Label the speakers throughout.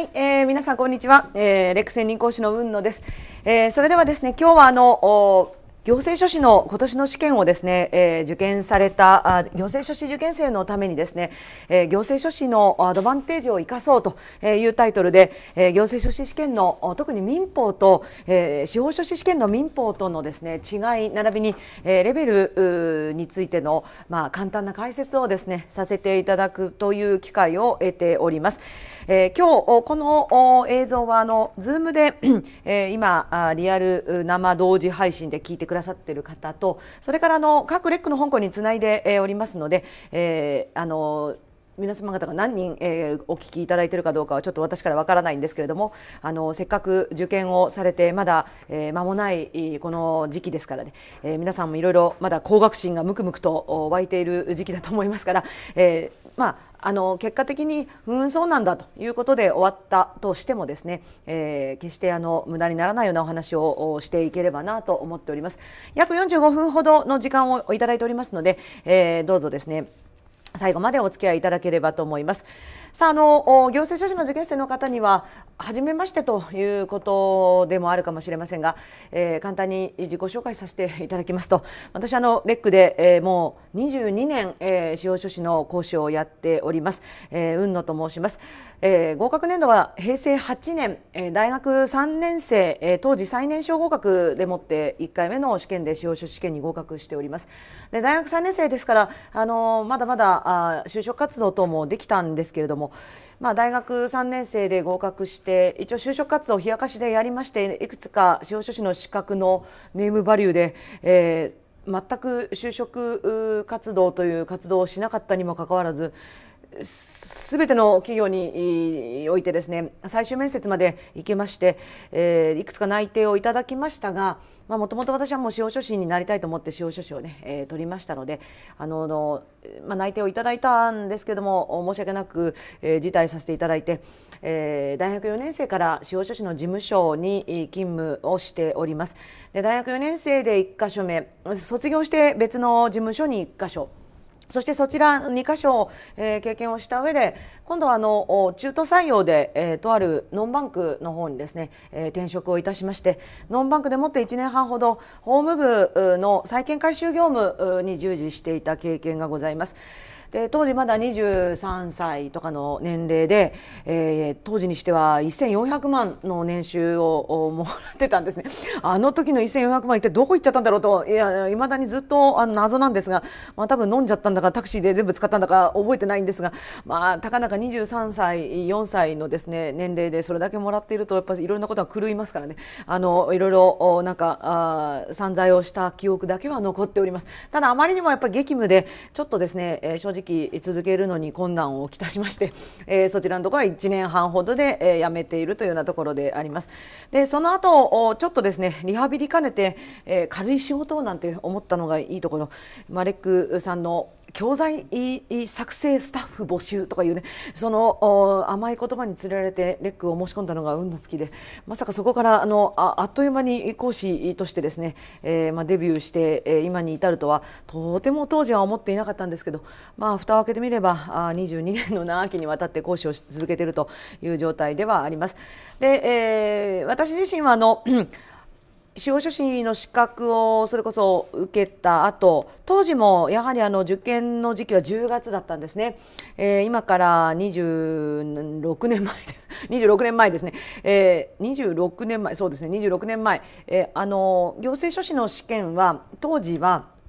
Speaker 1: はい、えー、皆さんこんにちは、えー、レック専任講師の雲野です、えー、それではですね今日はあの行政書士の今年の試験をですね、えー、受験されたあ行政書士受験生のためにですね、えー、行政書士のアドバンテージを生かそうというタイトルで、えー、行政書士試験の特に民法と、えー、司法書士試験の民法とのですね違い並びに、えー、レベルについてのまあ簡単な解説をですねさせていただくという機会を得ております。えー、今日この映像はあの Zoom で、えー、今リアル生同時配信で聞いてくださっている方とそれからあの各レックの香港につないで、えー、おりますので、えー、あの皆様方が何人、えー、お聞きいただいているかどうかはちょっと私からわからないんですけれどもあのせっかく受験をされてまだ、えー、間もないこの時期ですからね、えー、皆さんもいろいろまだ高学心がむくむくと湧いている時期だと思いますから、えーまああの結果的に、うん、そうなんだということで終わったとしてもですね、えー、決してあの無駄にならないようなお話をしていければなと思っております。約45分ほどの時間をいただいておりますので、えー、どうぞですね最後までお付き合いいただければと思います。さあ、あの行政書士の受験生の方には初めましてということでもあるかもしれませんが、えー、簡単に自己紹介させていただきますと私あのレックで、えー、もう22年、えー、司法書士の講師をやっております、えー、雲野と申します、えー、合格年度は平成8年、えー、大学3年生、えー、当時最年少合格でもって1回目の試験で司法書士試験に合格しておりますで大学3年生ですからあのまだまだあ就職活動等もできたんですけれどもまあ、大学3年生で合格して一応就職活動を冷やかしでやりましていくつか司法書士の資格のネームバリューで、えー、全く就職活動という活動をしなかったにもかかわらずすべての企業においてですね最終面接まで行けまして、えー、いくつか内定をいただきましたがもともと私はもう司法書士になりたいと思って司法書士をね、えー、取りましたのであのの、まあ、内定をいただいたんですけども申し訳なく、えー、辞退させていただいて、えー、大学4年生から司法書士の事務所に勤務をしております。で大学4年生で1箇所目卒業して別の事務所に1箇所そしてそちら2か所、えー、経験をした上で今度はあの中途採用で、えー、とあるノンバンクの方にですね、えー、転職をいたしましてノンバンクでもって1年半ほど法務部の債権回収業務に従事していた経験がございます。で当時まだ23歳とかの年齢で、えー、当時にしては1400万の年収をもらってたんですねあの時の1400万一体どこ行っちゃったんだろうといや未だにずっとあの謎なんですが、まあ、多分飲んじゃったんだかタクシーで全部使ったんだか覚えてないんですが、まあ、たかなか23歳4歳のですね年齢でそれだけもらっているとやっぱりいろんなことが狂いますからねあのいろいろなんかあ散財をした記憶だけは残っておりますただあまりにもやっぱり激務でちょっとですね、えー、正直直続けるのに困難をきたしまして、えー、そちらのところは1年半ほどで、えー、辞めているというようなところでありますでその後ちょっとですねリハビリ兼ねて、えー、軽い仕事をなんて思ったのがいいところマレックさんの教材作成スタッフ募集とかいうねその甘い言葉に連れられてレックを申し込んだのが運の尽きでまさかそこからあのあっという間に講師としてですね、えーまあ、デビューして、えー、今に至るとはとても当時は思っていなかったんですけど、まあ、蓋を開けてみればあ22年の長きにわたって講師をし続けているという状態ではあります。で、えー、私自身はあの 司法書士の資格をそれこそ受けた後当時もやはりあの受験の時期は10月だったんですね、えー、今から26年前です26 年前ですね、えー、26年前そうですね26年前、えー、あの行政書士の試験は当時は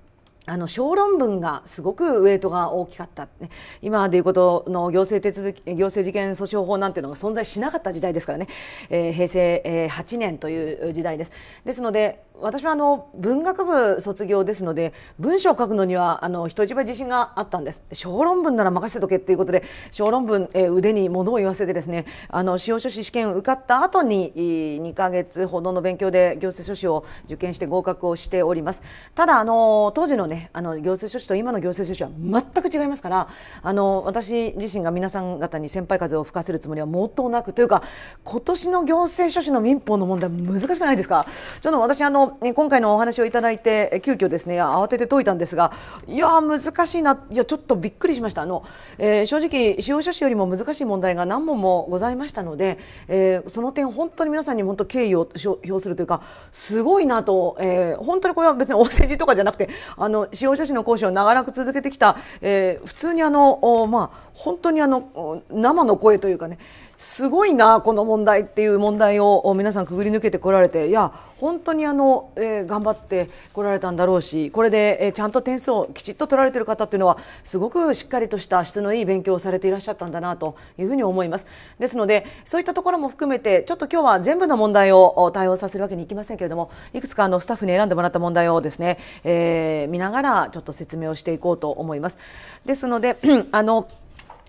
Speaker 1: あの小論文がすごくウェイトが大きかった、ね、今でいうことの行政手続き行政事件訴訟法なんていうのが存在しなかった時代ですからね、えー、平成8年という時代です。ですので私はあの文学部卒業ですので文章を書くのにはあの人一倍自信があったんです小論文なら任せとけということで小論文、えー、腕に物を言わせてですねあの司法書士試験を受かった後に2ヶ月ほどの勉強で行政書士を受験して合格をしておりますただあの当時のねあの行政書士と今の行政書士は全く違いますからあの私自身が皆さん方に先輩風を吹かせるつもりは毛頭なくというか今年の行政書士の民法の問題難しくないですかちょっと私あのね、今回のお話をいただいて急遽ですね慌てて解いたんですがいや難しいないやちょっとびっくりしましたあの、えー、正直司法書士よりも難しい問題が何問もございましたので、えー、その点本当に皆さんに本当敬意を表するというかすごいなと、えー、本当にこれは別にお世辞とかじゃなくてあの司法書士の講師を長らく続けてきた、えー、普通にあのまあ本当にあの生の声というかねすごいなこの問題っていう問題を皆さんくぐり抜けてこられていや本当にあの、えー、頑張ってこられたんだろうしこれで、えー、ちゃんと点数をきちっと取られてる方っていうのはすごくしっかりとした質のいい勉強をされていらっしゃったんだなというふうに思いますですのでそういったところも含めてちょっと今日は全部の問題を対応させるわけにいきませんけれどもいくつかあのスタッフに選んでもらった問題をですね、えー、見ながらちょっと説明をしていこうと思いますですので あの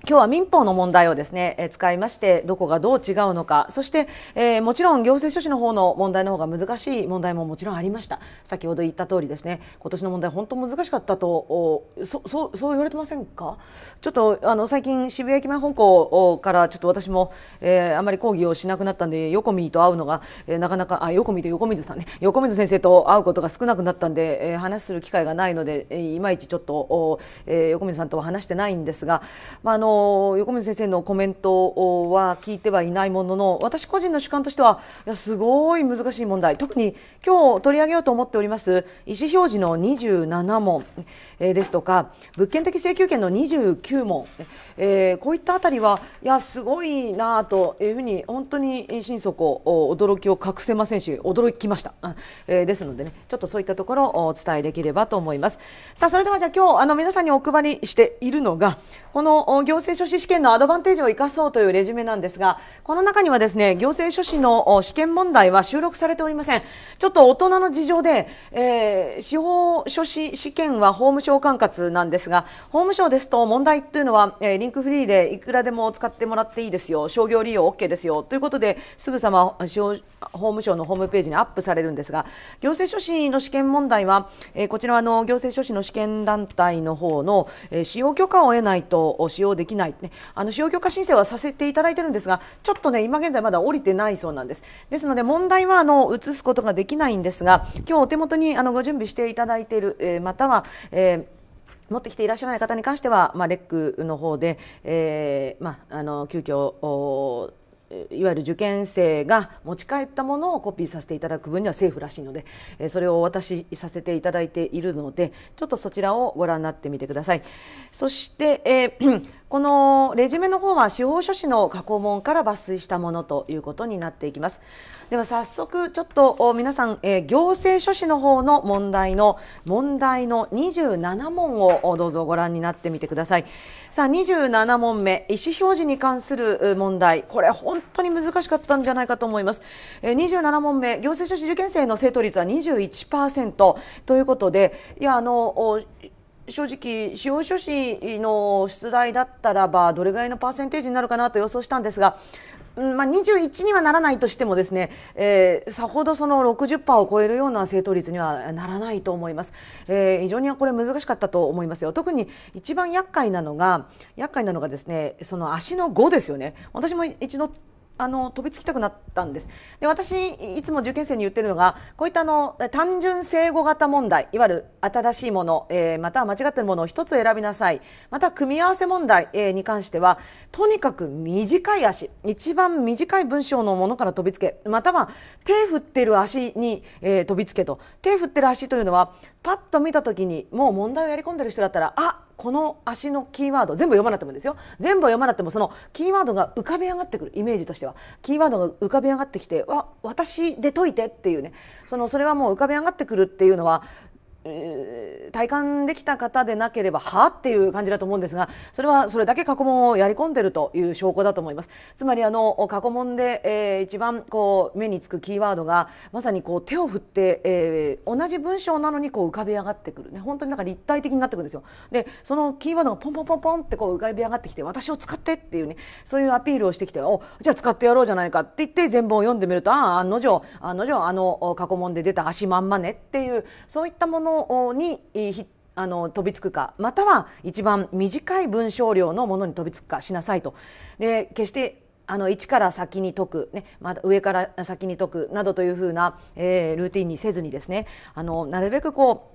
Speaker 1: 今日は民法の問題をですね、え使いましてどこがどう違うのかそして、えー、もちろん行政書士の方の問題の方が難しい問題ももちろんありました先ほど言った通りですね今年の問題本当難しかったとそそうそう言われてませんかちょっとあの最近渋谷駅前本校からちょっと私も、えー、あまり講義をしなくなったんで横見と会うのが、えー、なかなかあ横見と横水さんね横水先生と会うことが少なくなったんで、え話する機会がないので、えいまいちちょっと、おえ横水さんとは話してないんですが、まあの横水先生のコメントは聞いてはいないものの私個人の主観としてはいやすごい難しい問題特に今日取り上げようと思っております意思表示の27問えー、ですとか物件的請求権の29問、えこういったあたりはいやすごいなというふうに本当に心底驚きを隠せませんし驚きました、えですのでねちょっとそういったところをお伝えできればと思いますさあそれではじゃあ今日あの皆さんにお配りしているのがこの行政書士試験のアドバンテージを生かそうというレジュメなんですがこの中にはですね行政書士の試験問題は収録されておりませんちょっと大人の事情で、えー、司法書士試験は法務省省管轄なんですが法務省ですと問題というのは、えー、リンクフリーでいくらでも使ってもらっていいですよ商業利用 OK ですよということですぐさま法務省のホームページにアップされるんですが行政書士の試験問題は、えー、こちらの行政書士の試験団体の方の、えー、使用許可を得ないと使用できない、ね、あの使用許可申請はさせていただいてるんですがちょっとね今現在まだ降りてないそうなんですですので問題はあの移すことができないんですが今日お手元にあのご準備していただいている、えー、または、え持ってきていらっしゃらない方に関しては、まあ、レックの方で、えーまあ、あの急遽いわゆる受験生が持ち帰ったものをコピーさせていただく分には政府らしいので、えそれをお渡しさせていただいているのでちょっとそちらをご覧になってみてください。そして、えーこのレジュメの方は司法書士の過去問から抜粋したものということになっていきますでは早速ちょっと皆さん、えー、行政書士の方の問題の問題の27問をどうぞご覧になってみてくださいさあ27問目意思表示に関する問題これ本当に難しかったんじゃないかと思います、えー、27問目行政書士受験生の生徒率は21%ということでいやあの正直、司法書士の出題だったらばどれぐらいのパーセンテージになるかなと予想したんですが、うんまあ、21にはならないとしてもですね、えー、さほどその60%を超えるような正答率にはならないと思います、えー、非常にこれ難しかったと思いますよ特に一番厄介なのが厄介なのがですねその足の5ですよね私も一度あの飛びつきたくなったんですで私いつも受験生に言ってるのがこういったあの単純正誤型問題いわゆる新しいもの、えー、または間違ってるものを1つ選びなさいまた組み合わせ問題、えー、に関してはとにかく短い足一番短い文章のものから飛びつけまたは手振ってる足に、えー、飛びつけと手振ってる足というのはパッと見た時にもう問題をやり込んでる人だったらあこの足のキーワード全部読まなくてもいいですよ全部読まなくてもそのキーワードが浮かび上がってくるイメージとしてはキーワードが浮かび上がってきてわ私で解いてっていうねそのそれはもう浮かび上がってくるっていうのは体感できた方でなければはっていう感じだと思うんですがそれはそれだけ過去問をやり込んでるという証拠だと思いますつまりあの過去問で、えー、一番こう目につくキーワードがまさにこう手を振って、えー、同じ文章なのにこう浮かび上がってくるね本当になんか立体的になってくるんですよでそのキーワードがポンポンポンポンってこう浮かび上がってきて私を使ってっていうねそういうアピールをしてきておじゃあ使ってやろうじゃないかって言って全文を読んでみるとああ案の定案の定あの過去問で出た足まんまねっていうそういったもののにあの飛びつくかまたは一番短い文章量のものに飛びつくかしなさいと。で決してあの1から先に解く、ね、まだ上から先に解くなどというふうな、えー、ルーティンにせずにですねあのなるべくこう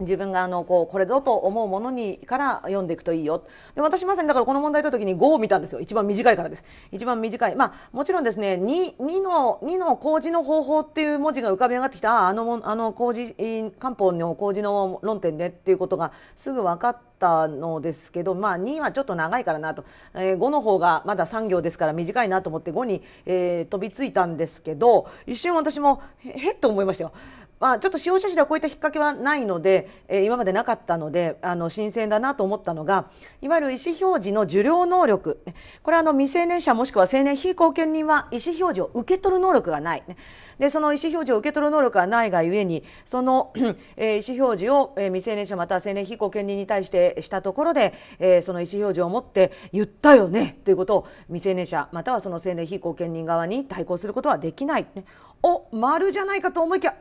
Speaker 1: 自分があのこうこれぞと思うものにから読んでいくといいよで私まさにだからこの問題解た時に5を見たんですよ一番短いからです一番短いまあもちろんですね 2, 2の2の工事の方法っていう文字が浮かび上がってきたあのあの工事漢方の工事の論点でっていうことがすぐ分かってたのですけど、まあ、2はちょっと長いからなと、えー、5の方がまだ3行ですから短いなと思って5に、えー、飛びついたんですけど一瞬私もへっと思いましたよまあ、ちょっと使用者自ではこういった引っ掛けはないので、えー、今までなかったのであの新鮮だなと思ったのがいわゆる意思表示の受領能力これはあの未成年者もしくは成年非後見人は意思表示を受け取る能力がない、でその意思表示を受け取る能力がないがゆえにその、えー、意思表示を、えー、未成年者または成年非後見人に対してしたところで、えー、その意思表示を持って言ったよねということを未成年者またはその成年非後見人側に対抗することはできない、ね。お丸じゃないかと思いきやん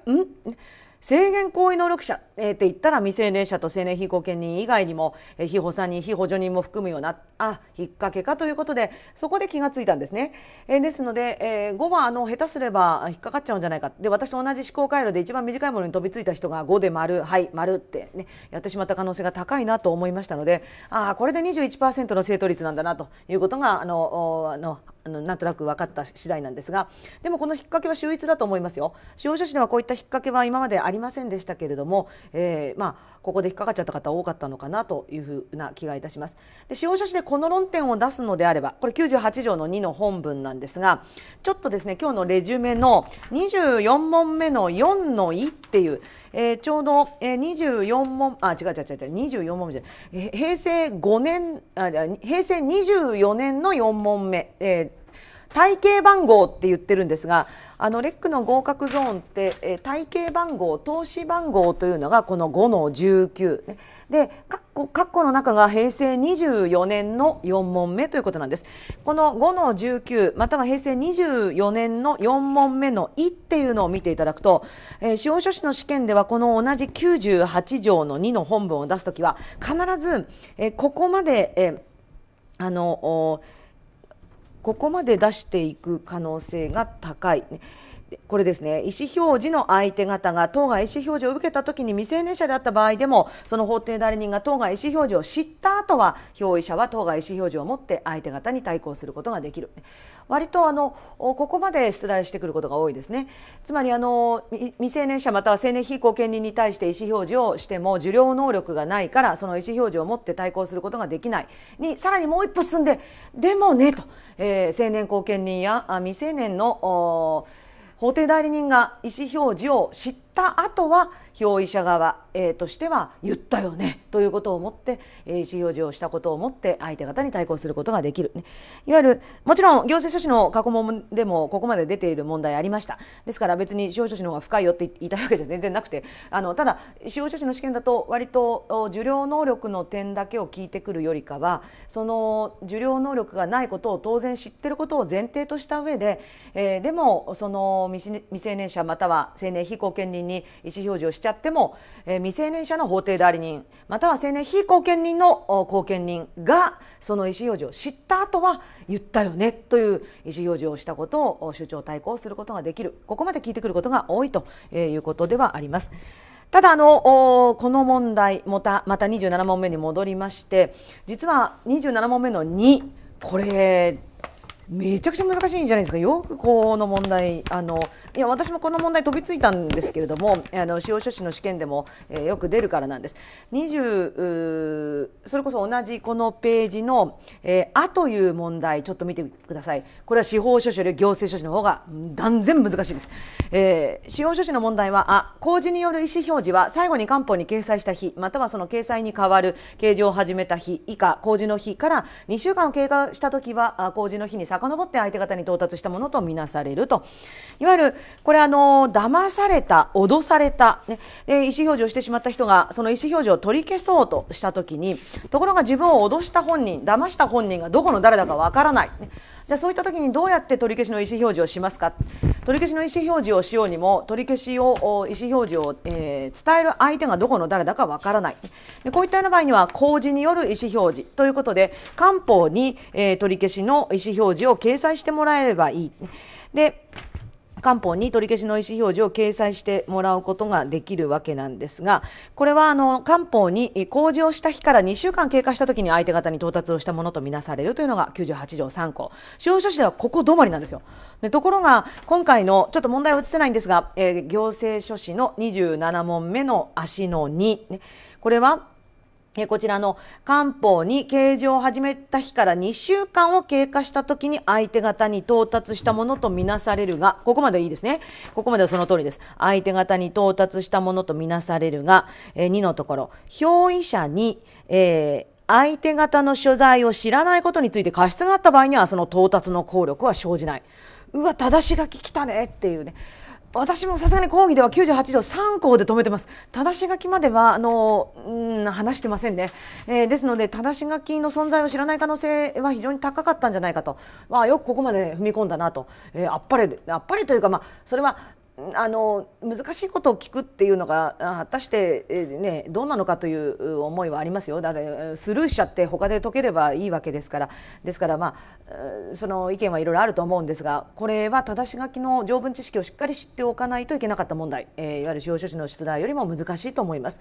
Speaker 1: 制限行為能力者、えー、って言ったら未成年者と成年被保険人以外にも、えー、被保参人被補助人も含むようなあ引っ掛けかということでそこで気がついたんですね、えー、ですので、えー、5はあの下手すれば引っかかっちゃうんじゃないかで私と同じ思考回路で一番短いものに飛びついた人が5で丸はい丸ってねやってしまった可能性が高いなと思いましたのであこれで21%の正答率なんだなということがあのあののなんとなく分かった次第なんですがでもこの引っ掛けは秀逸だと思いますよ司法書士ではこういった引っ掛けは今までありませんでしたけれども、えー、まあ、ここで引っかかっちゃった方多かったのかなというふうな気がいたします。で司法書士でこの論点を出すのであればこれ98条の2の本文なんですがちょっとですね今日のレジュメの24問目の4の1っていう、えー、ちょうど、えー、24問あ違う違う違う24問目じゃない平成5年あ平成24年の4問目、えー体系番号って言ってるんですがあのレックの合格ゾーンって、えー、体系番号投資番号というのがこの5の19、ね、で括弧の中が平成24年の4問目ということなんですこの5の19または平成24年の4問目の1っていうのを見ていただくと、えー、司法書士の試験ではこの同じ98条の2の本文を出すときは必ず、えー、ここまで、えー、あのーここまで出していく可能性が高い。これですね意思表示の相手方が当該意思表示を受けた時に未成年者であった場合でもその法定代理人が当該意思表示を知った後は表意者は当該意思表示を持って相手方に対抗することができる割とあのここまで出題してくることが多いですねつまりあの未成年者または成年非後見人に対して意思表示をしても受領能力がないからその意思表示を持って対抗することができないにさらにもう一歩進んででもねと、えー、成年後見人や未成年の法定代理人が意思表示を知ってった後は表意者側、えー、としては言ったよねということを思って、えー、意思表示をしたことをもって相手方に対抗することができる、ね、いわゆるもちろん行政書士の過去問でもここまで出ている問題ありましたですから別に司法書士の方が深いよって言いたいわけじゃ全然なくてあのただ司法書士の試験だと割と受領能力の点だけを聞いてくるよりかはその受領能力がないことを当然知ってることを前提とした上で、えー、でもその未成年者または成年被公権人に意思表示をしちゃっても、えー、未成年者の法定代理人または成年非後見人の後見人がその意思表示を知った後は言ったよねという意思表示をしたことを主張対抗することができるここまで聞いてくることが多いということではあります。ただあのこの問題またまた27問目に戻りまして実は27問目の2これめちゃくちゃ難しいんじゃないですか、よくこの問題、あのいや私もこの問題飛びついたんですけれども、あの司法書士の試験でも、えー、よく出るからなんです。20それこそ同じこのページの「えー、あ」という問題、ちょっと見てください、これは司法書士より行政書士の方が断然難しいです。えー、司法書士の問題は「あ」公示による意思表示は最後に官報に掲載した日、またはその掲載に代わる掲示を始めた日以下、公示の日から2週間を経過したときは、公示の日に作って相手方に到達したものとみなされるといわゆるこれあの騙された脅された、ね、意思表示をしてしまった人がその意思表示を取り消そうとした時にところが自分を脅した本人騙した本人がどこの誰だかわからない、ねじゃあそういった時にどうやって取り消しの意思表示をしますか取り消しの意思表示をしようにも取り消しを意思表示を、えー、伝える相手がどこの誰だかわからないでこういったような場合には公示による意思表示ということで官報に、えー、取り消しの意思表示を掲載してもらえればいい。で官報に取り消しの意思表示を掲載してもらうことができるわけなんですが、これはあの官報に公示をした日から2週間経過した時に相手方に到達をしたものとみなされるというのが98条3項。司法書士ではここ止まりなんですよ。でところが、今回の、ちょっと問題は映せないんですが、えー、行政書士の27問目の足の2、ね、これはえこちらの漢方に計上を始めた日から2週間を経過した時に相手方に到達したものとみなされるが、ここまでいいですね。ここまではその通りです。相手方に到達したものとみなされるが、え2のところ、表意者に、えー相手方の所在を知らないことについて過失があった場合にはその到達の効力は生じない。うわ、正し書き来たねっていうね。私もさすがに講義では98度3項で止めてます。正し書きまではあのうん話してませんね、えー、ですので正し書きの存在を知らない可能性は非常に高かったんじゃないかと、まあ、よくここまで踏み込んだなと、えー、あっぱれあっぱれというか、まあ、それはあの難しいことを聞くっていうのが果たして、えー、ね、どうなのかという思いはありますよだってスルーしちゃって他で解ければいいわけですからですから、まあ、その意見はいろいろあると思うんですがこれは正し書きの条文知識をしっかり知っておかないといけなかった問題、えー、いわゆる司法書士の出題よりも難しいと思います。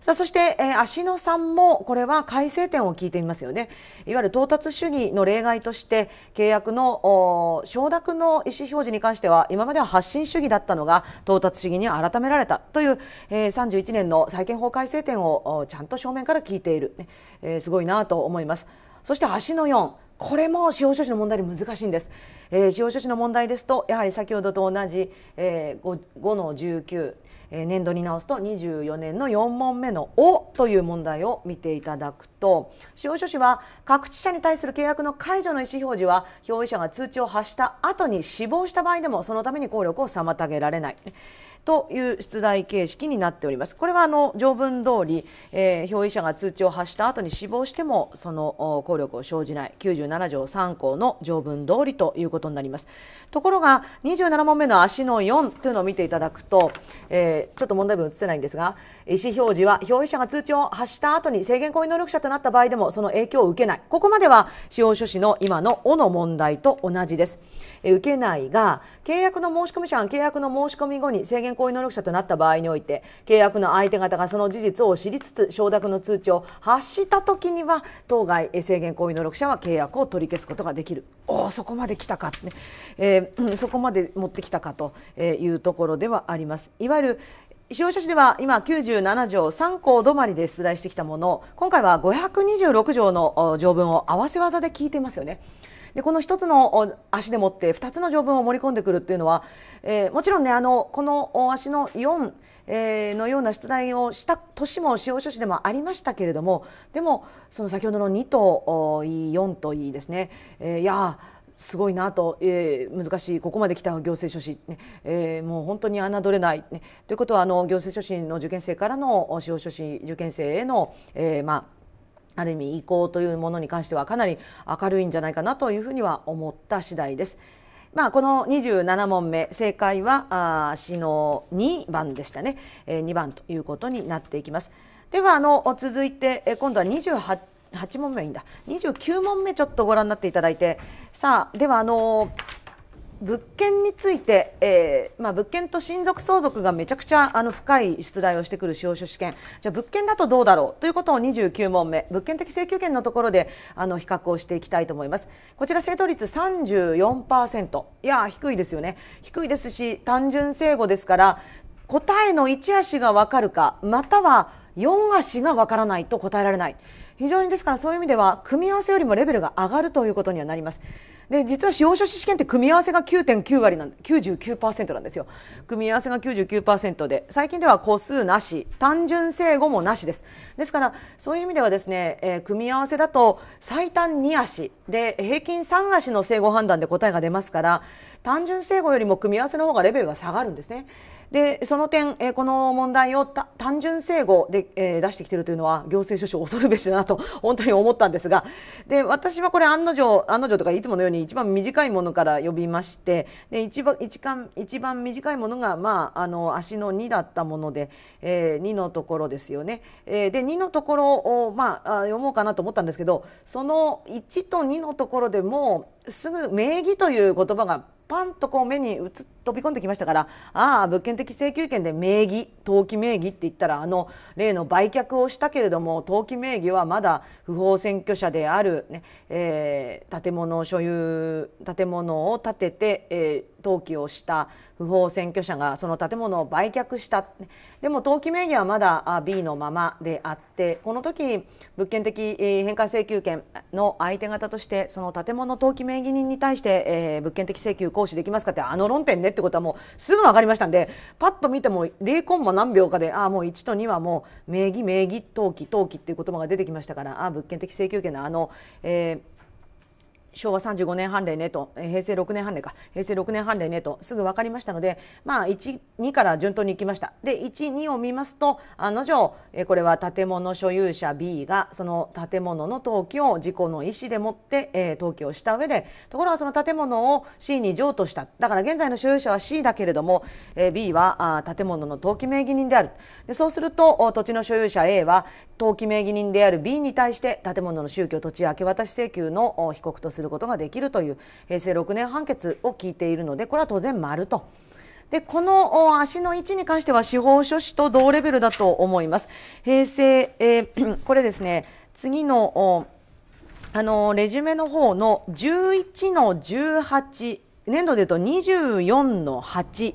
Speaker 1: さあそして、えー、芦野さんもこれは改正点を聞いてみますよねいわゆる到達主義の例外として契約の承諾の意思表示に関しては今までは発信主義だったのが到達主義に改められたという、えー、31年の債権法改正点をちゃんと正面から聞いている、ねえー、すごいなと思います。そして足の4これも司法書士の問題で難しいんです、えー、司法書士の問題ですとやはり先ほどと同じ、えー、5, 5の19、えー、年度に直すと24年の4問目の「お」という問題を見ていただくと司法書士は各地者に対する契約の解除の意思表示は表依者が通知を発した後に死亡した場合でもそのために効力を妨げられない。という出題形式になっておりますこれはあの条文通り、えー、表意者が通知を発した後に死亡してもその効力を生じない97条3項の条文通りということになりますところが27問目の足の4というのを見ていただくと、えー、ちょっと問題文映せないんですが意思表示は表意者が通知を発した後に制限行為能力者となった場合でもその影響を受けないここまでは司法書士の今の「お」の問題と同じです。受けないが契約の申込者が契約の申し込み後に制限行為能力者となった場合において契約の相手方がその事実を知りつつ承諾の通知を発した時には当該制限行為能力者は契約を取り消すことができるおそこまで来たか、ねえー、そこまで持ってきたかというところではあります。いわゆる使用者紙では今97条3項止まりで出題してきたものを今回は526条の条文を合わせ技で聞いていますよね。でこの1つの足でもって2つの条文を盛り込んでくるっていうのは、えー、もちろんねあのこの足の4、えー、のような出題をした年も司法書士でもありましたけれどもでもその先ほどの2といい4といいですね、えー、いやすごいなと、えー、難しいここまで来た行政書士、ねえー、もう本当に侮れない、ね、ということはあの行政書士の受験生からの司法書士受験生への、えー、まあある意味移行というものに関してはかなり明るいんじゃないかなというふうには思った次第です。まあ、この二十七問目正解は詩の二番でしたね、えー、番ということになっていきます。ではあの続いて今度は28八問目いいんだ二十九問目ちょっとご覧になっていただいてさあではあのー物件について、えーまあ、物件と親族相続がめちゃくちゃあの深い出題をしてくる司法書試験じゃあ物件だとどうだろうということを29問目物件的請求権のところであの比較をしていきたいと思いますこちら正答率34%いや低いですよね低いですし単純正誤ですから答えの1足が分かるかまたは4足が分からないと答えられない非常にですからそういう意味では組み合わせよりもレベルが上がるということにはなりますで実は司法書士試験って組み合わせが9.9割なん99%なんですよ組み合わせが99%で最近では個数なし単純正誤もなしですですからそういう意味ではですね、えー、組み合わせだと最短2足で平均3足の正誤判断で答えが出ますから単純正誤よりも組み合わせの方がレベルが下がるんですねでその点、えこの問題を単純整合で、え出してきているというのは行政書士恐るべしだなと 本当に思ったんですがで私はこれ案の定案の定とかいつものように一番短いものから呼びましてで一番一番一番短いものが、まあ、あの足の2だったもので、えー、2のところですよね。えー、で2のところを、まあ、読もうかなと思ったんですけどその1と2のところでもすぐ名義という言葉がパンとこう目に映って飛び込んできましたからああ物件的請求権で名義登記名義って言ったらあの例の売却をしたけれども登記名義はまだ不法占拠者であるね、えー、建物を所有建物を建てて、えー、登記をした不法占拠者がその建物を売却した、でも登記名義はまだ B のままであってこの時物件的返還請求権の相手方としてその建物登記名義人に対して、えー、物件的請求行使できますかってあの論点ねってってことはもうすぐ分かりましたんでパッと見ても0コンマ何秒かであもう1と2はもう名義名義登記登記っていう言葉が出てきましたからあ物件的請求権のあの、えー昭和35年判例ねと平成6年判例か平成6年判例ねとすぐ分かりましたのでまあ12から順当にいきましたで12を見ますと案の定これは建物所有者 B がその建物の登記を自己の意思でもって、え登記をした上でところがその建物を C に譲渡しただから現在の所有者は C だけれども、え B はあ建物の登記名義人であるでそうすると土地の所有者 A は登記名義人である B に対して建物の宗教土地明け渡し請求の被告とするすることができるという平成6年判決を聞いているのでこれは当然丸と。で、この足の位置に関しては司法書士と同レベルだと思います。平成、えー、これですね、次の、あの、レジュメの方の11の18、年度でいうと24の8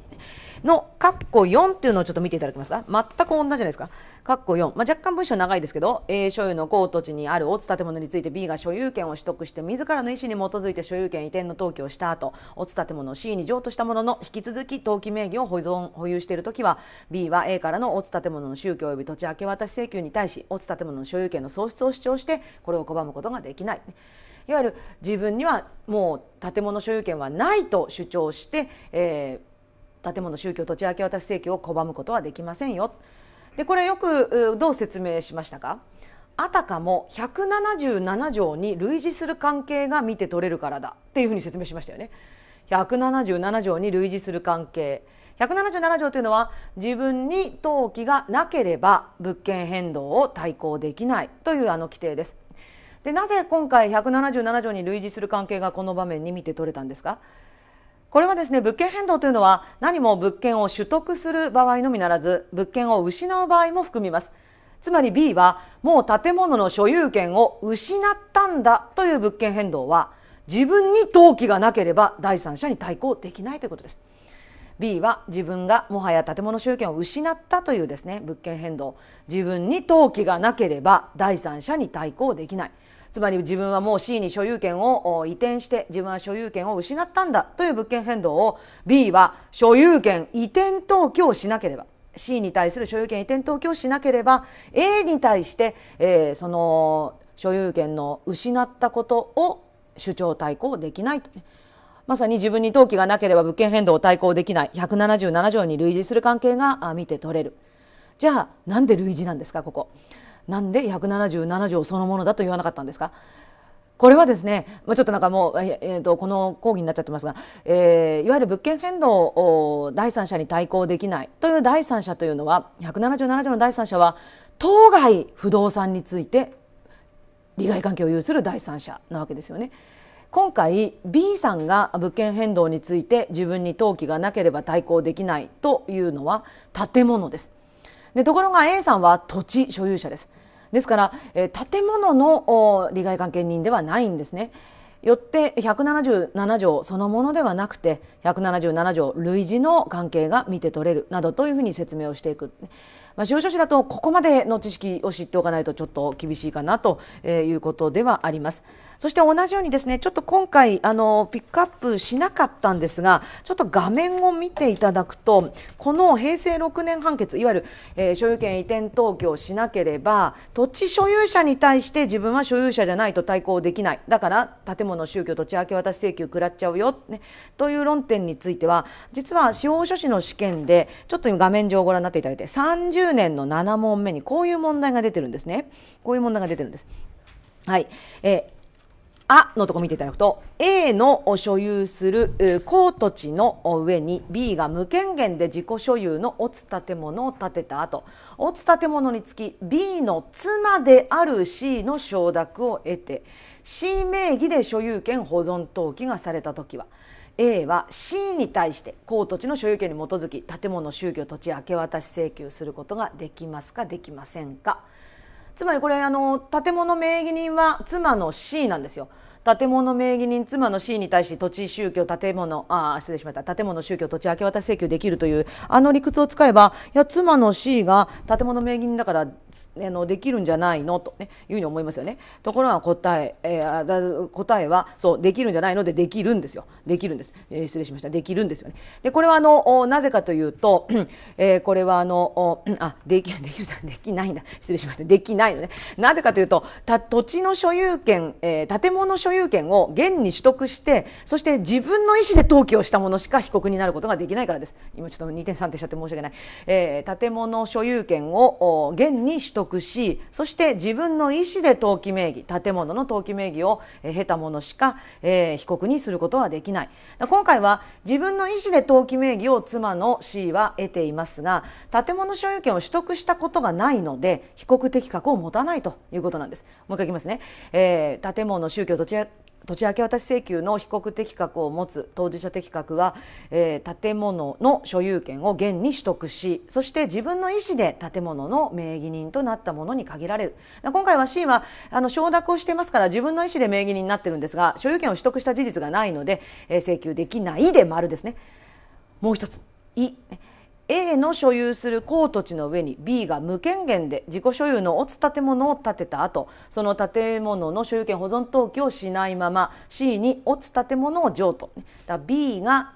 Speaker 1: の、括弧4っていうのをちょっと見ていただけますか全く同じじゃないですか。括弧4、まあ、若干文章長いですけど A 所有の高土地にある大津建物について B が所有権を取得して自らの意思に基づいて所有権移転の登記をした後大津建物を C に譲渡したものの引き続き登記名義を保存保有している時は B は A からの大津建物の宗教及び土地明け渡し請求に対し大津建物の所有権の喪失を主張してこれを拒むことができない。いわゆる自分にはもう建物所有権はないと主張して、えー、建物宗教土地明け渡し請求を拒むことはできませんよ。でこれよくどう説明しましたかあたかも177条に類似する関係が見て取れるからだっていうふうに説明しましたよね。177条に類似する関係177条というのは自分に登記がなければ物件変動を対抗できないというあの規定です。でなぜ今回177条に類似する関係がこの場面に見て取れたんですかこれはですね物件変動というのは何も物件を取得する場合のみならず物件を失う場合も含みますつまり B はもう建物の所有権を失ったんだという物件変動は自分に登記がなければ第三者に対抗できないということです B は自分がもはや建物所有権を失ったというですね物件変動自分に登記がなければ第三者に対抗できないつまり自分はもう C に所有権を移転して自分は所有権を失ったんだという物件変動を B は所有権移転登記をしなければ C に対する所有権移転登記をしなければ A に対して、えー、その所有権の失ったことを主張対抗できないと、まさに自分に登記がなければ物件変動を対抗できない177条に類似する関係が見て取れる。じゃあなんで類似なんですかここ。なんで177条そのものだと言わなかったんですかこれはですね、まあ、ちょっとなんかもう、えー、とこの講義になっちゃってますが、えー、いわゆる物件変動を第三者に対抗できないという第三者というのは177条の第三者は当該不動産について利害関係を有する第三者なわけですよね。今回 B さんが物件変動について自分に登記がなければ対抗できないというのは建物ですでところが A さんは土地所有者ですですから、えー、建物の利害関係人ではないんですねよって177条そのものではなくて177条類似の関係が見て取れるなどというふうに説明をしていく、まあ、司法書士だとここまでの知識を知っておかないとちょっと厳しいかなということではあります。そして同じようにですね、ちょっと今回、あの、ピックアップしなかったんですが、ちょっと画面を見ていただくと、この平成6年判決、いわゆる、えー、所有権移転登記をしなければ、土地所有者に対して自分は所有者じゃないと対抗できない。だから、建物、宗教、土地明け渡し請求食らっちゃうよ、ね、という論点については、実は司法書士の試験で、ちょっと今画面上をご覧になっていただいて、30年の7問目にこういう問題が出てるんですね。こういう問題が出てるんです。はい。えーあのとこ見ていただくと A の所有する高土地の上に B が無権限で自己所有の落つ建物を建てた後落つ建物につき B の妻である C の承諾を得て C 名義で所有権保存登記がされた時は A は C に対して高土地の所有権に基づき建物宗教土地明け渡し請求することができますかできませんか。つまりこれあの建物名義人は妻の C なんですよ建物名義人妻の C に対し土地宗教建物あ失礼しました建物宗教土地明け渡し請求できるというあの理屈を使えばいや妻の C が建物名義人だからあのできるんじゃないのと、ね、いうふうに思いますよねところが答え、えー、答えはそうできるんじゃないのでできるんですよできるんです、えー、失礼しましたできるんですよねでこれはあのおなぜかというと、えー、これはあのおあできできるできないんだ失礼しましたできないのねなぜかというとた土地の所有権、えー、建物所有有権を現に取得してそして自分の意思で登記をしたものしか被告になることができないからです今ちょっと2点3点しちゃって申し訳ない、えー、建物所有権を現に取得しそして自分の意思で登記名義建物の登記名義を経たものしか、えー、被告にすることはできない今回は自分の意思で登記名義を妻の C は得ていますが建物所有権を取得したことがないので被告的確を持たないということなんですもう一回いきますね、えー、建物宗教どち土地明け渡し請求の被告的確を持つ当事者的確は、えー、建物の所有権を現に取得しそして自分の意思で建物の名義人となったものに限られる今回は C はあの承諾をしてますから自分の意思で名義人になってるんですが所有権を取得した事実がないので、えー、請求できないで丸ですねもう一つ「い」A の所有する公土地の上に B が無権限で自己所有の落つ建物を建てた後その建物の所有権保存登記をしないまま C に落つ建物を譲渡だ B が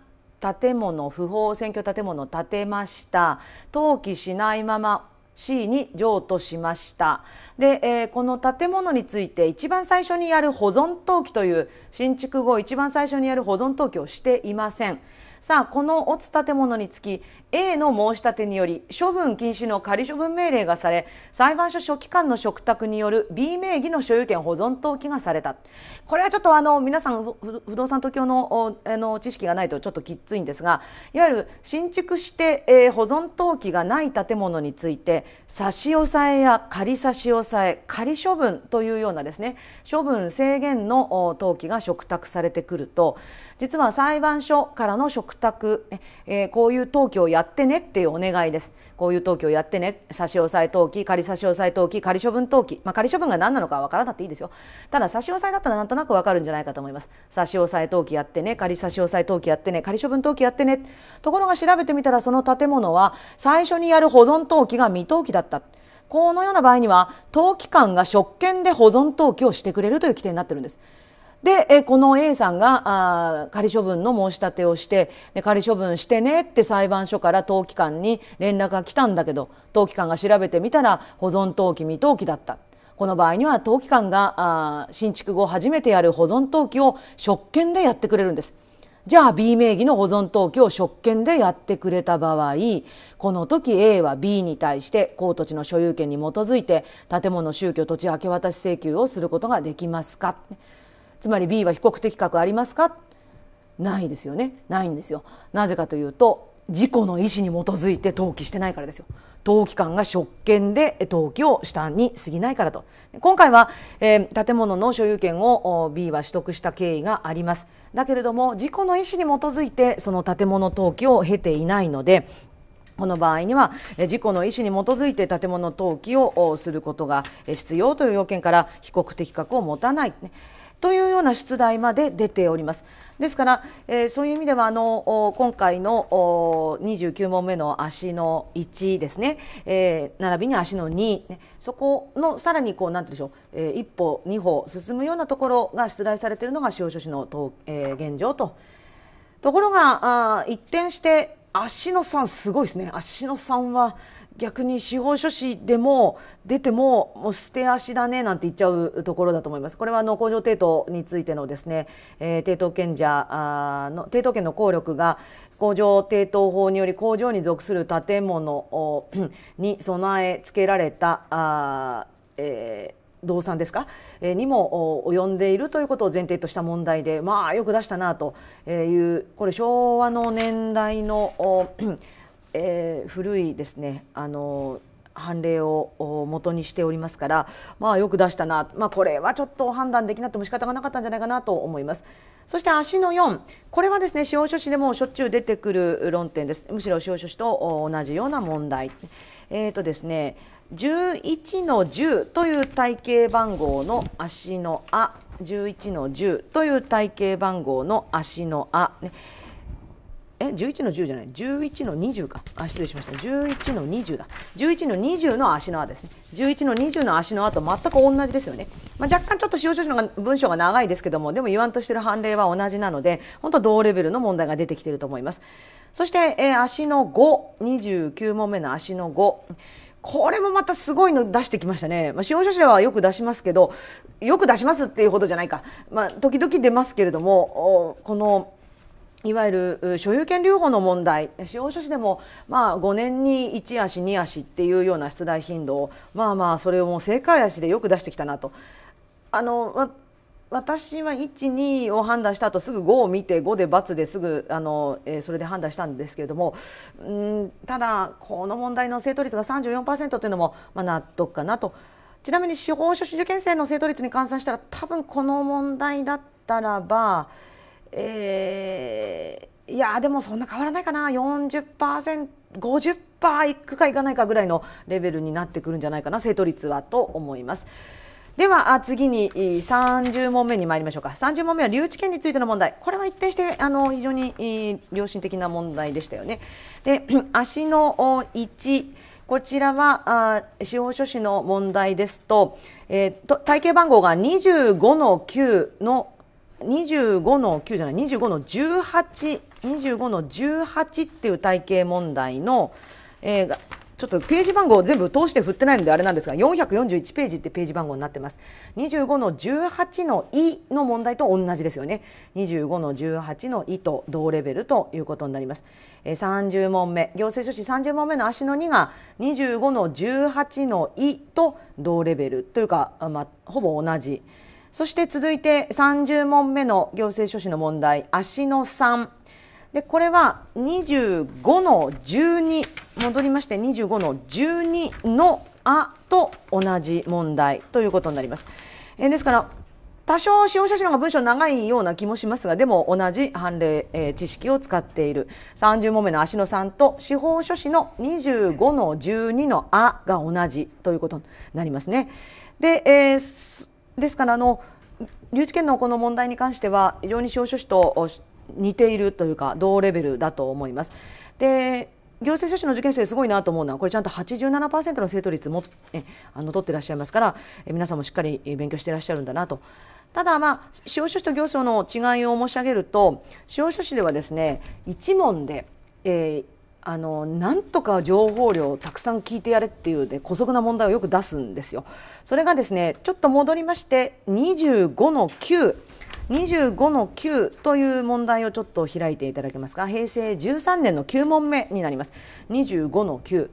Speaker 1: 建物不法占拠建物を建てました登記しないまま C に譲渡しましたで、えー、この建物について一番最初にやる保存登記という新築後一番最初にやる保存登記をしていませんさあこの落建物につき A の申し立てにより処分禁止の仮処分命令がされ裁判所書記官の嘱託による B 名義の所有権保存登記がされたこれはちょっとあの皆さん不動産特許のあの知識がないとちょっときついんですがいわゆる新築して、えー、保存登記がない建物について差し押さえや仮差し押さえ仮処分というようなですね処分制限の登記が嘱託されてくると実は裁判所からの嘱託、えー、こういう登記をややってねっていうお願いですこういう登記をやってね差し押さえ登記仮差し押さえ登記仮処分登記、まあ、仮処分が何なのかわからなくていいですよただ差し押さえだったらなんとなくわかるんじゃないかと思います差し押さえ登記やってね仮差し押さえ登記やってね仮処分登記やってねところが調べてみたらその建物は最初にやる保存登記が未登記だったこのような場合には登記官が職権で保存登記をしてくれるという規定になってるんですで、この A さんが仮処分の申し立てをして仮処分してねって裁判所から登記官に連絡が来たんだけど登記官が調べてみたら保存登記未登記だった。この場合には登記官が新築後初めてやる保存登記を職権でやってくれるんです。じゃあ B 名義の保存登記を職権でやってくれた場合この時 A は B に対して公土地の所有権に基づいて建物宗教土地明け渡し請求をすることができますかつまり B は被告的確ありますかないですよねないんですよなぜかというと事故の意思に基づいて登記してないからですよ登記官が職権で登記をしたに過ぎないからと今回は、えー、建物の所有権を B は取得した経緯がありますだけれども事故の意思に基づいてその建物登記を経ていないのでこの場合には事故の意思に基づいて建物登記をすることが必要という要件から被告的確を持たない。というような出題まで出ております。ですから、えー、そういう意味ではあの今回の29問目の足の1ですね、えー、並びに足の2、ね、そこのさらにこうなんてでしょう、一歩二歩進むようなところが出題されているのが司法書士のえー、現状と。ところがあ一転して足の3すごいですね足の3は逆に司法書士でも出てももう捨て足だねなんて言っちゃうところだと思います。これはあの工場抵当についてのですね、えー、抵当権者あの抵当権の効力が工場抵当法により工場に属する建物 に備え付けられたあ、えー動産ですか、えー、にも及んでいるということを前提とした問題でまあよく出したなというこれ昭和の年代の えー、古いですねあの判例を元にしておりますから、まあ、よく出したな、まあ、これはちょっと判断できなくても仕方がなかったんじゃないかなと思います。そして足の4、これはですね、司法書士でもしょっちゅう出てくる論点です。むしろ司法書士と同じような問題。えっ、ー、とですね、11の10という体系番号の足のあ、11の10という体系番号の足のあ、ね。え11の10じゃない11の20かあ失礼しました11の20だ11の20の足の輪ですね11の20の足の輪と全く同じですよね、まあ、若干ちょっと使用書士の文章が長いですけどもでも言わんとしてる判例は同じなので本当同レベルの問題が出てきてると思いますそして、えー、足の529問目の足の5これもまたすごいの出してきましたね。まあ、使用書士はよく出しますけど、よく出しますっていうほどじゃないか。まあ、時々出ますけれども、このいわゆる所有権留保の問題司法書士でも、まあ、5年に1足2足っていうような出題頻度をまあまあそれをもう正解足でよく出してきたなと。あの私は12を判断した後すぐ5を見て5で×ですぐあの、えー、それで判断したんですけれどもんただこの問題の正答率が34%というのも、まあ、納得かなとちなみに司法書士受験生の正答率に換算したら多分この問題だったらばえー、いやでもそんな変わらないかな 40%50% いくかいかないかぐらいのレベルになってくるんじゃないかな正答率はと思います。では次に30問目に参りましょうか30問目は留置権についての問題これは一定してあの非常に良心的な問題でしたよねで 足の1こちらは司法書士の問題ですと,、えー、と体系番号が25の9の25の9じゃない25の1825 2の18っていう体系問題の、えー、ちょっとページ番号を全部通して振ってないのであれなんですが441ページってページ番号になってます25の18の「い」の問題と同じですよね25の18の「い」と同レベルということになります、えー、30問目行政書士30問目の足の2が25の18の「い」と同レベルというか、まあ、ほぼ同じ。そして続いて30問目の行政書士の問題足の3でこれは25の12戻りまして25の12の「あ」と同じ問題ということになります。えですから多少使用者の方が文章長いような気もしますがでも同じ判例、えー、知識を使っている30問目の足の3と司法書士の25の12の「あ」が同じということになりますね。で、えーですからあの留置権のこの問題に関しては非常に司法書士と似ているというか同レベルだと思います。で行政書士の受験生すごいなと思うのはこれちゃんと87%の生徒率もえあの取ってらっしゃいますからえ皆さんもしっかり勉強してらっしゃるんだなと。ただまあ司法書士と行政の違いを申し上げると司法書士ではですね1問で、えー、あのなんとか情報量をたくさん聞いてやれっていうね姑息な問題をよく出すんですよ。それがですねちょっと戻りまして25の9 25の9という問題をちょっと開いていただけますか平成13年の9問目になります25の9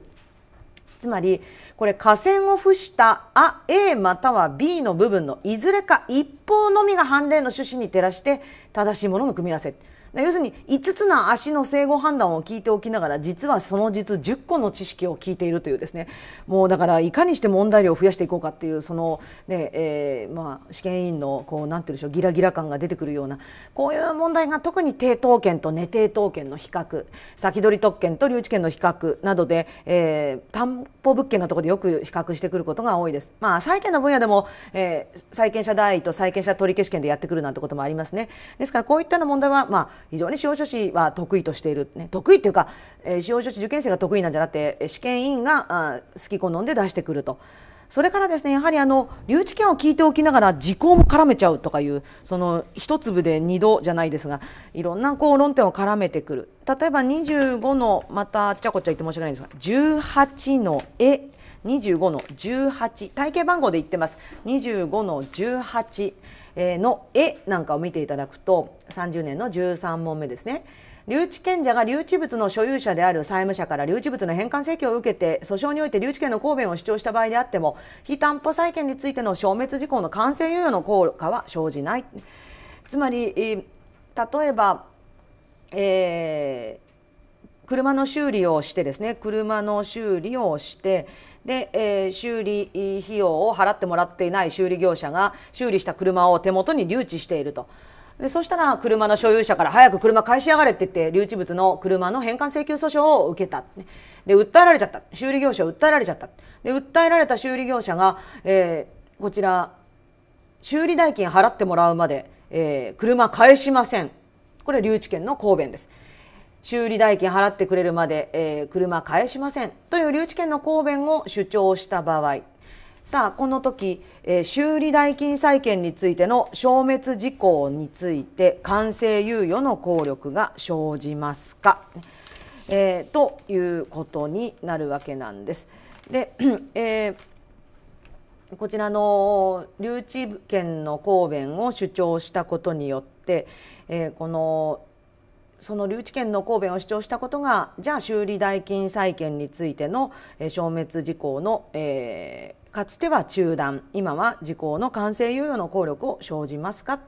Speaker 1: つまりこれ河線を付したあ A または B の部分のいずれか一方のみが判例の趣旨に照らして正しいものの組み合わせ。要するに5つの足の整合判断を聞いておきながら実はその実10個の知識を聞いているというですねもうだからいかにして問題量を増やしていこうかっていうそのねえー、まあ試験委員のこうなんていうでしょうギラギラ感が出てくるようなこういう問題が特に低等権と根低等権の比較先取り特権と留置権の比較などで、えー、担保物件のところでよく比較してくることが多いです。まあ債権の分野でも、えー、債権者代位と債権者取消権でやってくるなんてこともありますね。ですからこういった問題はまあ非常に司法書士は得意としている、ね、得意というか、えー、司法書士受験生が得意なんじゃなくて試験委員が好き好んで出してくると。それからですねやはりあの留置権を聞いておきながら時効も絡めちゃうとかいうその一粒で二度じゃないですがいろんなこう論点を絡めてくる例えば25のまたちゃこちゃ言って申し訳ないんですが18の絵25の18体系番号で言ってます25の18の絵なんかを見ていただくと30年の13問目ですね留置権者が留置物の所有者である債務者から留置物の返還請求を受けて訴訟において留置権の抗弁を主張した場合であっても非担保債権についての消滅事項の完成猶予の効果は生じないつまり例えば、えー、車の修理をしてですね車の修理をしてで、えー、修理費用を払ってもらっていない修理業者が修理した車を手元に留置していると。でそしたら車の所有者から早く車返しやがれって言って留置物の車の返還請求訴訟を受けたで訴えられちゃった修理業者を訴えられちゃったで訴えられた修理業者が、えー、こちら修理代金払ってもらうまで、えー、車返しませんこれ留置権の公弁です。修理代金払ってくれるまで、えー、車返しませんという留置権の抗弁を主張した場合さあこの時、えー、修理代金債権についての消滅事項について完成猶予の効力が生じますか、えー、ということになるわけなんです。で、えー、こちらの留置権の抗弁を主張したことによって、えー、このその留置権の答弁を主張したことがじゃあ修理代金債権についての消滅事項の、えー、かつては中断今は時効の完成猶予の効力を生じますか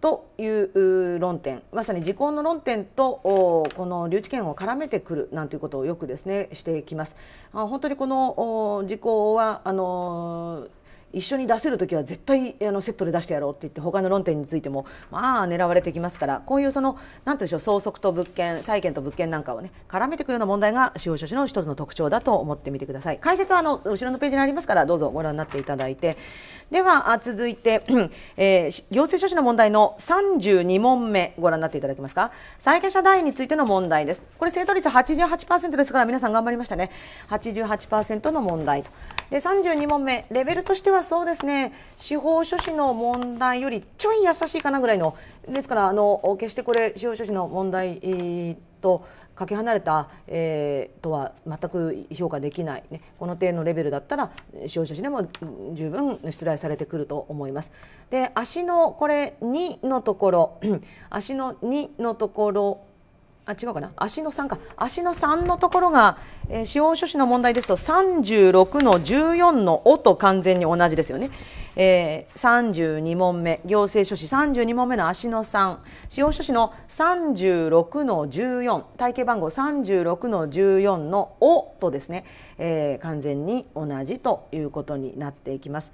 Speaker 1: という論点まさに時効の論点とこの留置権を絡めてくるなんていうことをよくですねしてきます。本当にこの時効はあの一緒に出せる時は絶対あのセットで出してやろうって言って他の論点についてもまあ狙われてきますからこういうその何て言うんでしょう相続と物件債権と物件なんかをね絡めてくるような問題が司法書士の一つの特徴だと思ってみてください解説はあの後ろのページにありますからどうぞご覧になっていただいてでは続いて、えー、行政書士の問題の32問目ご覧になっていただけますか債権者代位についての問題ですこれ正答率88%ですから皆さん頑張りましたね88%の問題と。で32問目レベルとしてはそうですね司法書士の問題よりちょい優しいかなぐらいのですからあの決してこれ司法書士の問題、えーとかけ離れた、えー、とは全く評価できない、ね、この程度のレベルだったら司法書士でも十分出題されてくると思います。で足のこれ2のところ足の2のところあ違うかな足の3か足の3のところが、えー、司法書士の問題ですと36の14の「お」と完全に同じですよね、えー、32問目行政書士32問目の足の3司法書士の36の14体系番号36の14の「お」とですね、えー、完全に同じということになっていきます。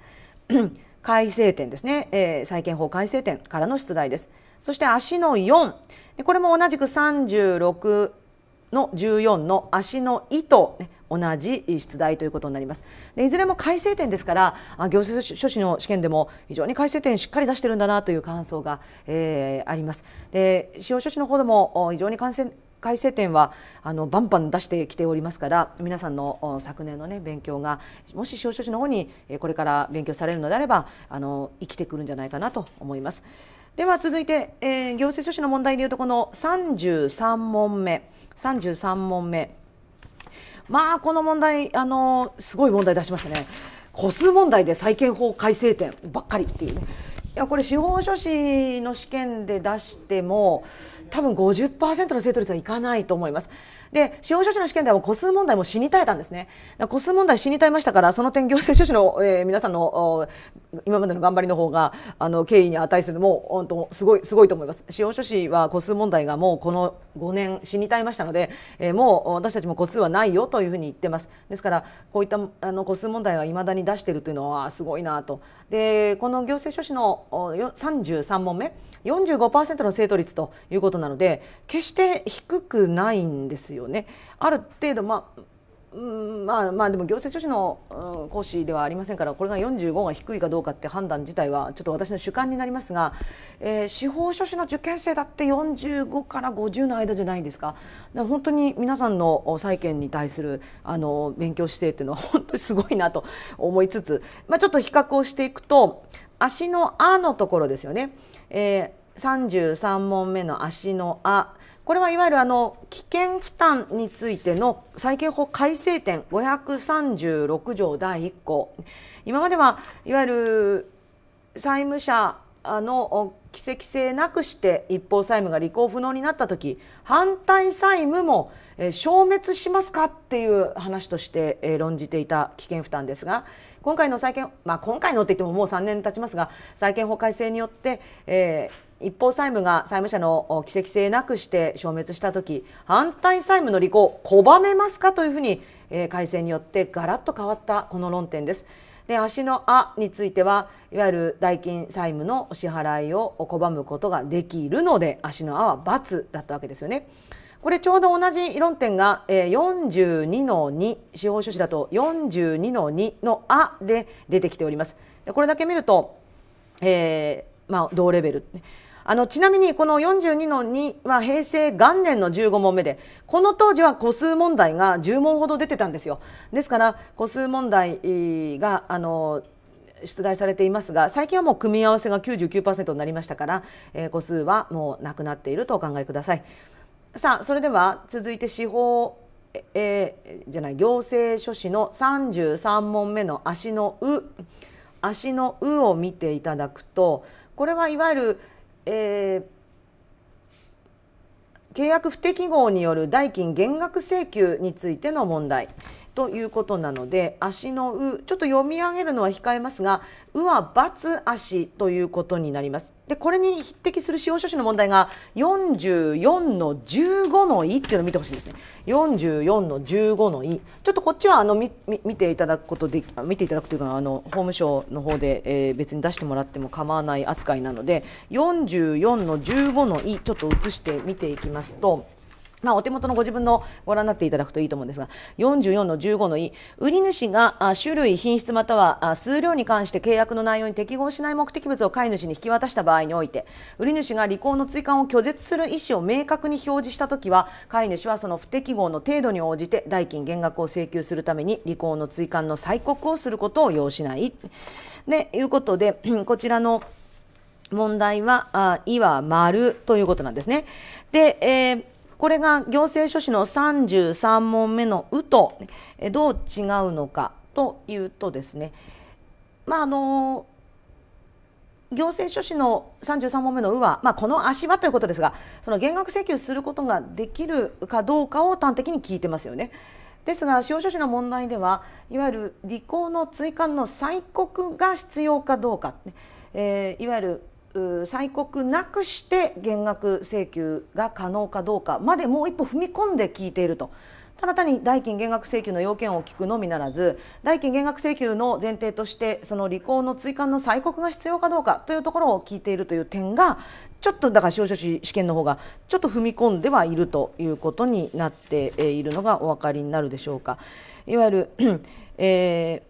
Speaker 1: 改正点ですね、えー、債権法改正点からの出題です。そして足の4でこれも同じく36の14の足の糸、ね、同じ出題ということになりますでいずれも改正点ですから行政書士の試験でも非常に改正点しっかり出してるんだなという感想が、えー、ありますで司法書士の方でも非常に改正点はあのバンバン出してきておりますから皆さんの昨年のね勉強がもし司法書士の方にこれから勉強されるのであればあの生きてくるんじゃないかなと思います。では続いて、えー、行政書士の問題でいうとこの33問目33問目まあこの問題あのすごい問題出しましたね個数問題で債権法改正点ばっかりっていうねいやこれ司法書士の試験で出しても多分50%の正答率はいかないと思いますで司法書士の試験では個数問題も死に絶えたんですね個数問題死に絶えましたからその点行政書士の、えー、皆さんの今までの頑張りの方があの敬意に値するもう本当すごいすごいと思います司法書士は個数問題がもうこの5年死に絶えましたので、えー、もう私たちも個数はないよというふうに言ってますですからこういったあの個数問題がいまだに出しているというのはすごいなとでこの行政書士の33問目45%の正答率ということなので決して低くないんですよどねある程度まあまあまあでも行政書士の講師ではありませんからこれが45が低いかどうかって判断自体はちょっと私の主観になりますが、えー、司法書士の受験生だって45から50の間じゃないですかか本当に皆さんの債権に対するあの勉強姿勢っていうのは本当にすごいなと思いつつ、まあ、ちょっと比較をしていくと足の「あ」のところですよね。えー33問目の足の「あ」これはいわゆるあの危険負担についての債権法改正点536条第1項今まではいわゆる債務者の奇跡性なくして一方債務が履行不能になった時反対債務も消滅しますかっていう話として論じていた危険負担ですが今回の債権、まあ、今回のって言ってももう3年経ちますが債権法改正によって、えー、一方債務が債務者の奇跡性なくして消滅したとき反対債務の履行拒めますかというふうに、えー、改正によってガラッと変わったこの論点です。で足の「あ」についてはいわゆる代金債務の支払いを拒むことができるので足の「あ」は×だったわけですよね。これちょうど同じ論点が42の2司法書士だと42の2の「あ」で出てきております。これだけ見ると、えーまあ、同レベルあのちなみにこの42の2は平成元年の15問目でこの当時は個数問題が10問ほど出てたんですよ。ですから個数問題があの出題されていますが最近はもう組み合わせが99%になりましたから、えー、個数はもうなくなっているとお考えください。さあそれでは続いて司法えじゃない行政書士の33問目の足の「う」足の「う」を見ていただくとこれはいわゆるえー、契約不適合による代金減額請求についての問題ということなので足のうちょっと読み上げるのは控えますがうは×足ということになりますでこれに匹敵する使用書士の問題が44の15のい」っていうのを見てほしいですね44の15のい」ちょっとこっちはあの見ていただくことで見ていただくというかあの法務省の方で、えー、別に出してもらっても構わない扱いなので44の15のい」ちょっと写して見ていきますとまあ、お手元のご自分のご覧になっていただくといいと思うんですが、44の15の E、売り主が種類、品質または数量に関して契約の内容に適合しない目的物を買い主に引き渡した場合において、売り主が履行の追加を拒絶する意思を明確に表示したときは、買い主はその不適合の程度に応じて代金減額を請求するために履行の追加の催告をすることを要しない。で、いうことで、こちらの問題は、あいは丸ということなんですね。で、えーこれが行政書士の33問目の「う」とどう違うのかというとですねまああの行政書士の33問目の「う」は、まあ、この足場ということですがその減額請求することができるかどうかを端的に聞いてますよね。ですが司法書士の問題ではいわゆる履行の追加の催告が必要かどうか、えー、いわゆる催告なくして減額請求が可能かどうかまでもう一歩踏み込んで聞いていると。ただ単に代金減額請求の要件を聞くのみならず代金減額請求の前提としてその履行の追加の催告が必要かどうかというところを聞いているという点がちょっとだから司法書士試験の方がちょっと踏み込んではいるということになっているのがお分かりになるでしょうか。いわゆる、えー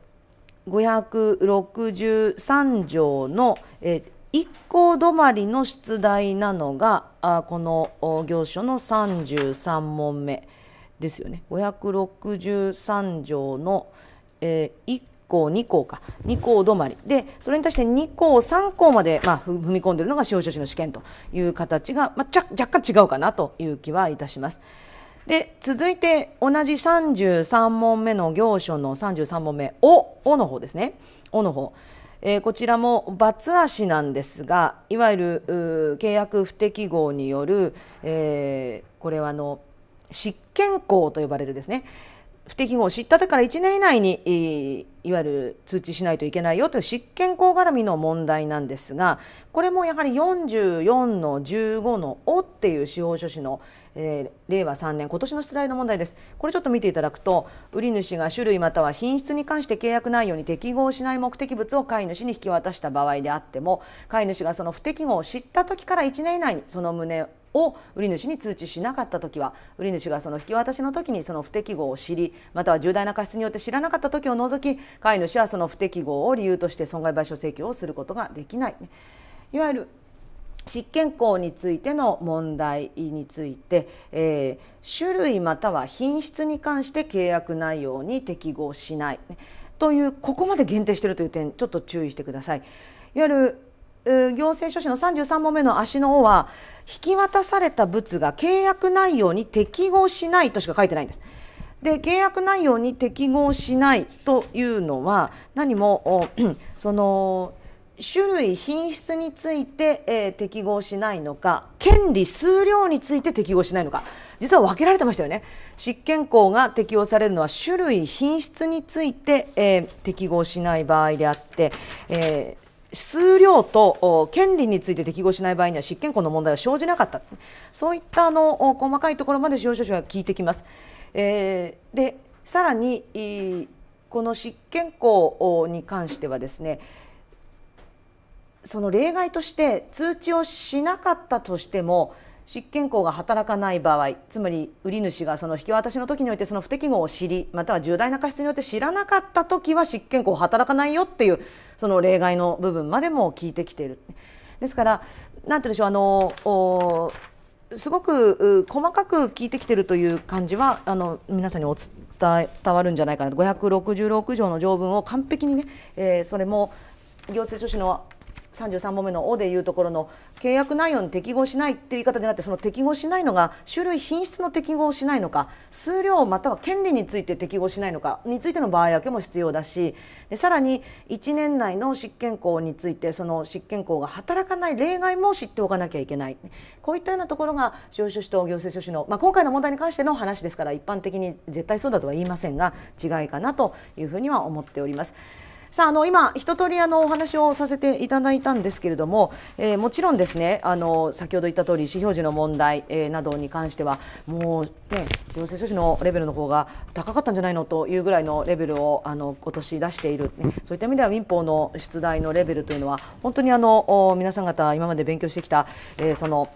Speaker 1: 563条の、え1項止まりの出題なのがあこの行書の33問目ですよね563条の、えー、1項2項か2項止まりでそれに対して2項3項まで、まあ、踏み込んでいるのが司法書士の試験という形が、まあ、若干違うかなという気はいたします。で続いて同じ33問目の行書の33問目「お」「お」の方ですね「お」の方。えー、こちらも罰足なんですがいわゆる契約不適合による、えー、これはあの執権校と呼ばれるですね不適合を知ったてから1年以内にいわゆる通知しないといけないよという執権校絡みの問題なんですがこれもやはり44の15の「お」っていう司法書士のえー、令和3年今年の出題の問題ですこれちょっと見ていただくと売り主が種類または品質に関して契約内容に適合しない目的物を飼い主に引き渡した場合であっても飼い主がその不適合を知った時から1年以内にその旨を売り主に通知しなかった時は売り主がその引き渡しの時にその不適合を知りまたは重大な過失によって知らなかった時を除き飼い主はその不適合を理由として損害賠償請求をすることができない。いわゆる執権校についての問題について、えー、種類または品質に関して契約内容に適合しないというここまで限定しているという点ちょっと注意してください。いわゆる行政書士の33問目の足の尾は引き渡された物が契約内容に適合しないとしか書いてないんです。で契約内容に適合しないというのは何も その種類品質について、えー、適合しないのか権利数量について適合しないのか実は分けられてましたよね執権校が適用されるのは種類品質について、えー、適合しない場合であって、えー、数量と権利について適合しない場合には執権校の問題は生じなかったそういったあの細かいところまで司法書士は聞いてきます。えー、でさらにこの執権校に関してはですねその例外として通知をしなかったとしても執権公が働かない場合つまり売り主がその引き渡しの時においてその不適合を知りまたは重大な過失によって知らなかった時は執権公働かないよっていうその例外の部分までも聞いてきている。ですから何て言うでしょうあのすごく細かく聞いてきてるという感じはあの皆さんにお伝え伝わるんじゃないかなと566条の条文を完璧にね、えー、それも行政書士の33本目の「お」でいうところの契約内容に適合しないっていう言い方じゃなくてその適合しないのが種類品質の適合しないのか数量または権利について適合しないのかについての場合分けも必要だしでさらに1年内の執権校についてその執権校が働かない例外も知っておかなきゃいけないこういったようなところが司法書士と行政書士の、まあ、今回の問題に関しての話ですから一般的に絶対そうだとは言いませんが違いかなというふうには思っております。さああの今一通りあのお話をさせていただいたんですけれども、えー、もちろんですねあの先ほど言った通り意思表示の問題、えー、などに関してはもうね行政書士のレベルの方が高かったんじゃないのというぐらいのレベルをあの今年出している、ね、そういった意味では民法の出題のレベルというのは本当にあの皆さん方今まで勉強してきた、えー、その、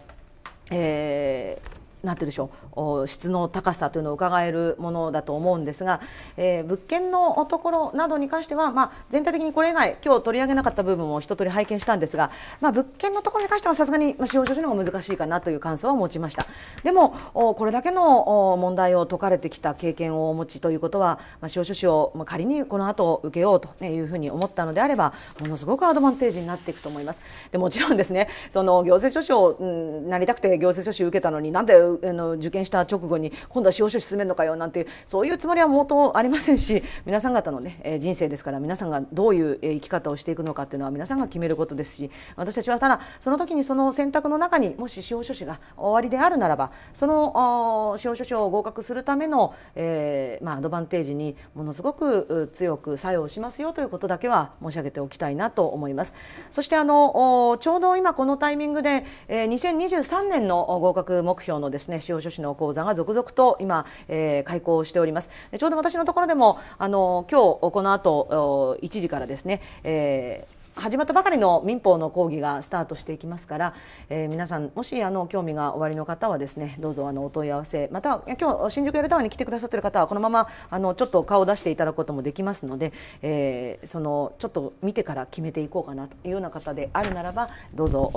Speaker 1: えー、なんてでしょう質の高さというのを伺えるものだと思うんですが、えー、物件のところなどに関しては、まあ、全体的にこれ以外今日取り上げなかった部分も一通り拝見したんですが、まあ、物件のところに関してはさすがに使用上の方が難しいかなという感想を持ちましたでもこれだけの問題を解かれてきた経験をお持ちということは、まあ、司法書士を仮にこの後受けようというふうに思ったのであればものすごくアドバンテージになっていくと思いますでもちろんですねその行政書士を、うん、なりたくて行政書士受けたのになんであの受験見した直後に今度は司法書士進めるのかよなんてそういうつもりはもうとありませんし皆さん方の、ね、え人生ですから皆さんがどういう生き方をしていくのかっていうのは皆さんが決めることですし私たちはただその時にその選択の中にもし司法書士が終わりであるならばその司法書士を合格するための、えー、まあ、アドバンテージにものすごく強く作用しますよということだけは申し上げておきたいなと思います。そしてあのちょうど今このタイミングで、え2023年の合格目標のですね司法書士のの講座が続々と今、えー、開講しておりますちょうど私のところでもあの今日この後1時からですね、えー始まったばかりの民法の講義がスタートしていきますから、えー、皆さんもしあの興味がおありの方はですねどうぞあのお問い合わせまたは今日新宿やるタワーに来てくださってる方はこのままあのちょっと顔を出していただくこともできますので、えー、そのちょっと見てから決めていこうかなというような方であるならばどうぞ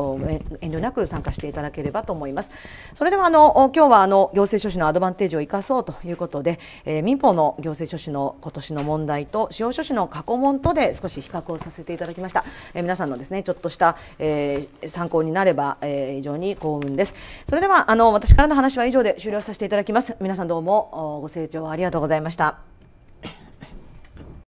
Speaker 1: 遠慮なく参加していただければと思います。それではあの今日はあの行政書士のアドバンテージを生かそうということで、えー、民法の行政書士の今年の問題と司法書士の過去問とで少し比較をさせていただきました。え皆さんのですねちょっとした、えー、参考になれば、えー、非常に幸運ですそれではあの私からの話は以上で終了させていただきます皆さんどうもご清聴ありがとうございました